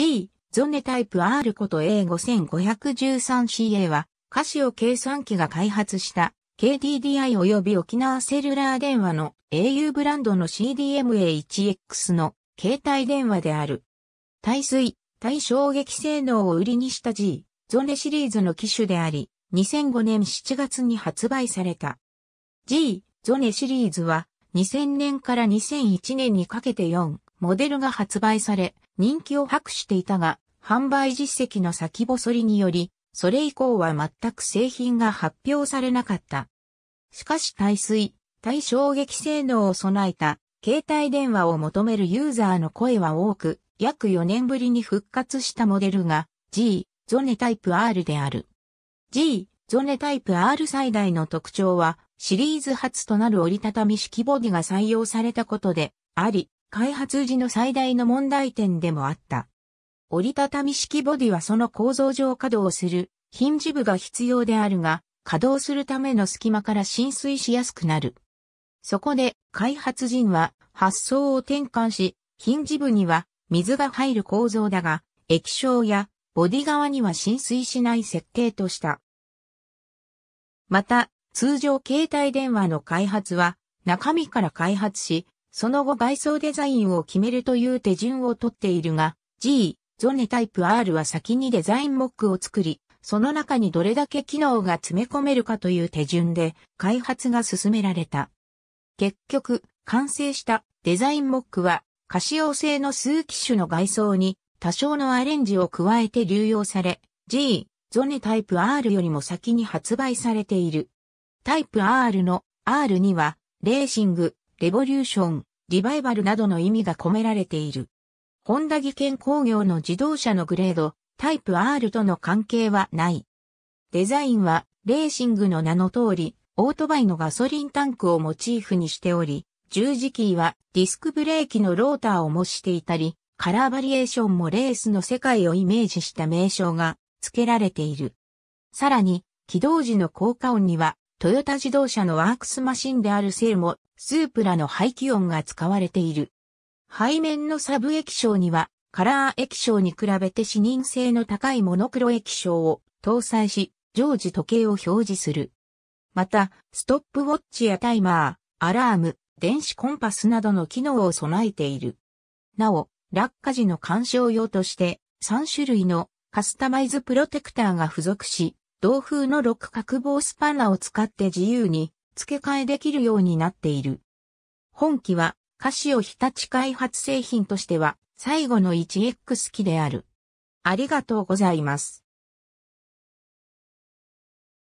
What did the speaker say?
G、ゾネタイプ R こと A5513CA は、カシオ計算機が開発した KDDI 及び沖縄セルラー電話の au ブランドの CDMA1X の携帯電話である。耐水、耐衝撃性能を売りにした G、ゾネシリーズの機種であり、2005年7月に発売された。G、ゾネシリーズは2000年から2001年にかけて4、モデルが発売され、人気を博していたが、販売実績の先細りにより、それ以降は全く製品が発表されなかった。しかし耐水、耐衝撃性能を備えた携帯電話を求めるユーザーの声は多く、約4年ぶりに復活したモデルが G、ゾネタイプ R である。G、ゾネタイプ R 最大の特徴はシリーズ初となる折りたたみ式ボディが採用されたことであり、開発時の最大の問題点でもあった。折りたたみ式ボディはその構造上稼働するヒンジ部が必要であるが、稼働するための隙間から浸水しやすくなる。そこで開発人は発想を転換し、ヒンジ部には水が入る構造だが、液晶やボディ側には浸水しない設計とした。また、通常携帯電話の開発は中身から開発し、その後外装デザインを決めるという手順をとっているが、G、ゾネタイプ R は先にデザインモックを作り、その中にどれだけ機能が詰め込めるかという手順で開発が進められた。結局、完成したデザインモックは、可使用性の数機種の外装に多少のアレンジを加えて流用され、G、ゾネタイプ R よりも先に発売されている。タイプ R の R には、レーシング、レボリューション、リバイバルなどの意味が込められている。ホンダ技研工業の自動車のグレード、タイプ R との関係はない。デザインは、レーシングの名の通り、オートバイのガソリンタンクをモチーフにしており、十字キーはディスクブレーキのローターを模していたり、カラーバリエーションもレースの世界をイメージした名称が付けられている。さらに、起動時の効果音にはトヨタ自動車のワークスマシンであるセーも、スープラの排気音が使われている。背面のサブ液晶には、カラー液晶に比べて視認性の高いモノクロ液晶を搭載し、常時時計を表示する。また、ストップウォッチやタイマー、アラーム、電子コンパスなどの機能を備えている。なお、落下時の干渉用として、3種類のカスタマイズプロテクターが付属し、同風の六角棒スパナを使って自由に付け替えできるようになっている。本機は、カシオ日立開発製品としては、最後の 1X 機である。ありがとうございます。